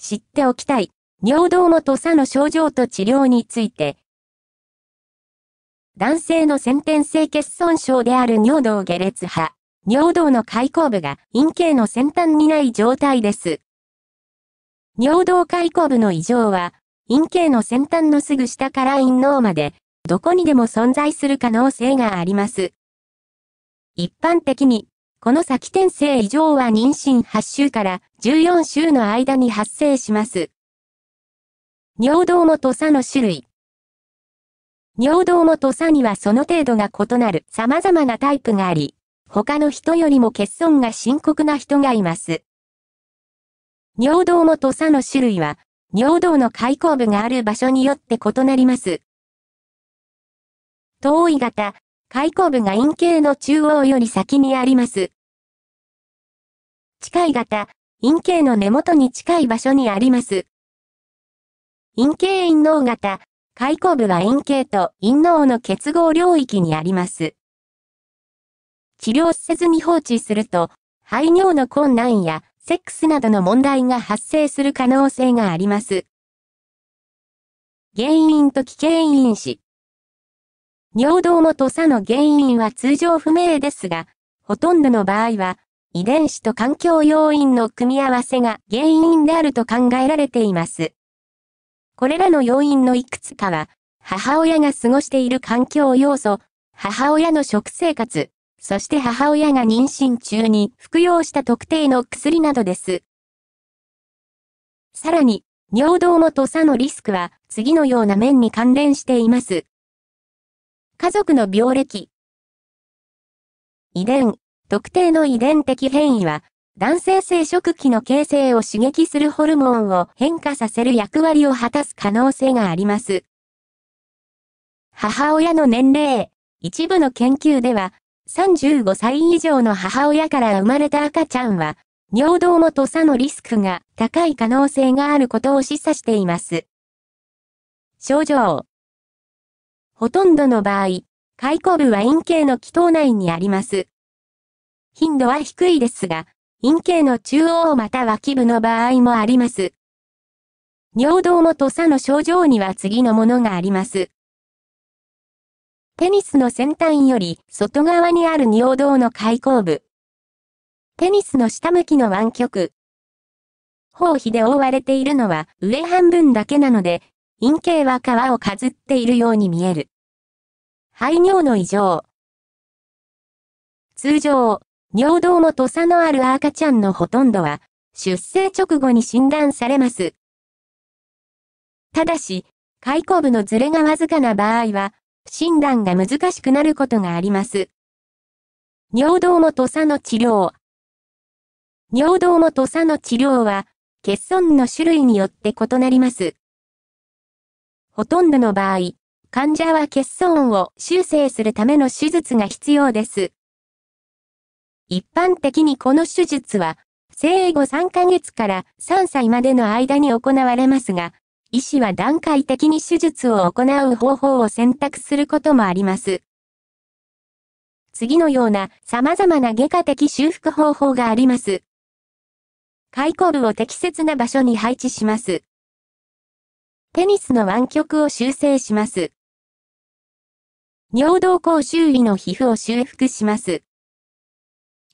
知っておきたい、尿道もとさの症状と治療について。男性の先天性欠損症である尿道下劣派、尿道の開口部が陰茎の先端にない状態です。尿道開口部の異常は、陰茎の先端のすぐ下から陰嚢まで、どこにでも存在する可能性があります。一般的に、この先天性異常は妊娠8週から14週の間に発生します。尿道も土佐の種類。尿道も土佐にはその程度が異なる様々なタイプがあり、他の人よりも欠損が深刻な人がいます。尿道も土佐の種類は、尿道の開口部がある場所によって異なります。遠い型、開口部が陰茎の中央より先にあります。近い型、陰茎の根元に近い場所にあります。陰茎陰脳型、開口部は陰茎と陰脳の結合領域にあります。治療せずに放置すると、排尿の困難やセックスなどの問題が発生する可能性があります。原因と危険因子。尿道元差の原因は通常不明ですが、ほとんどの場合は遺伝子と環境要因の組み合わせが原因であると考えられています。これらの要因のいくつかは、母親が過ごしている環境要素、母親の食生活、そして母親が妊娠中に服用した特定の薬などです。さらに、尿道もとさのリスクは次のような面に関連しています。家族の病歴、遺伝、特定の遺伝的変異は、男性生殖器の形成を刺激するホルモンを変化させる役割を果たす可能性があります。母親の年齢。一部の研究では、35歳以上の母親から生まれた赤ちゃんは、尿道も土差のリスクが高い可能性があることを示唆しています。症状。ほとんどの場合、解雇部は陰茎の気頭内にあります。頻度は低いですが、陰茎の中央また脇部の場合もあります。尿道も土佐の症状には次のものがあります。テニスの先端より外側にある尿道の開口部。テニスの下向きの湾曲。包皮で覆われているのは上半分だけなので、陰茎は皮をかずっているように見える。排尿の異常。通常、尿道も土佐のある赤ちゃんのほとんどは、出生直後に診断されます。ただし、開口部のズレがわずかな場合は、診断が難しくなることがあります。尿道も土佐の治療。尿道も土佐の治療は、欠損の種類によって異なります。ほとんどの場合、患者は欠損を修正するための手術が必要です。一般的にこの手術は、生後3ヶ月から3歳までの間に行われますが、医師は段階的に手術を行う方法を選択することもあります。次のような様々な外科的修復方法があります。開口部を適切な場所に配置します。テニスの湾曲を修正します。尿道口周囲の皮膚を修復します。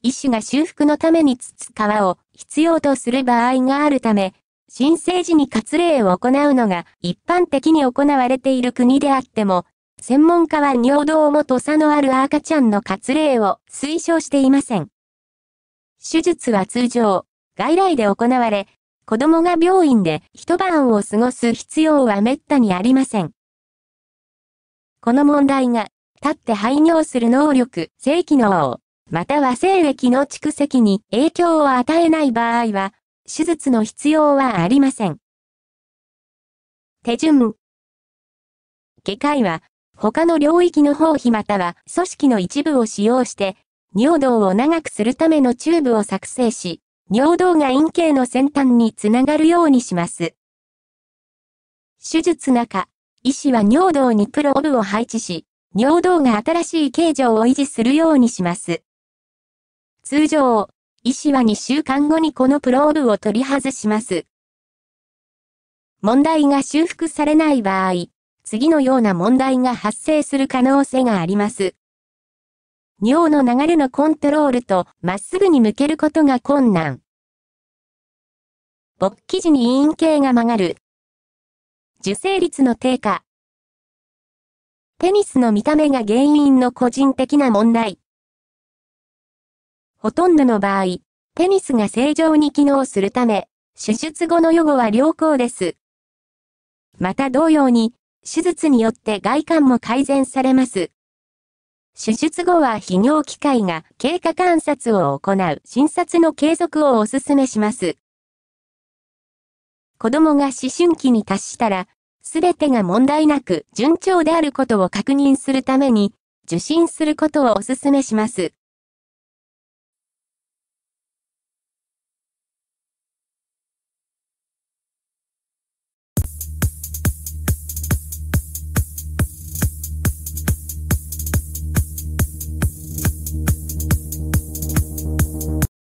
一種が修復のためにつつ皮を必要とする場合があるため、新生児に割礼を行うのが一般的に行われている国であっても、専門家は尿道も土差のある赤ちゃんの割礼を推奨していません。手術は通常、外来で行われ、子供が病院で一晩を過ごす必要は滅多にありません。この問題が、立って排尿する能力、正規の王。または精液の蓄積に影響を与えない場合は、手術の必要はありません。手順。外科医は、他の領域の包皮または組織の一部を使用して、尿道を長くするためのチューブを作成し、尿道が陰茎の先端につながるようにします。手術中、医師は尿道にプローブを配置し、尿道が新しい形状を維持するようにします。通常、医師は2週間後にこのプローブを取り外します。問題が修復されない場合、次のような問題が発生する可能性があります。尿の流れのコントロールとまっすぐに向けることが困難。勃起時に陰茎が曲がる。受精率の低下。テニスの見た目が原因の個人的な問題。ほとんどの場合、ペニスが正常に機能するため、手術後の予後は良好です。また同様に、手術によって外観も改善されます。手術後は泌尿機械が経過観察を行う診察の継続をお勧めします。子供が思春期に達したら、すべてが問題なく順調であることを確認するために、受診することをお勧めします。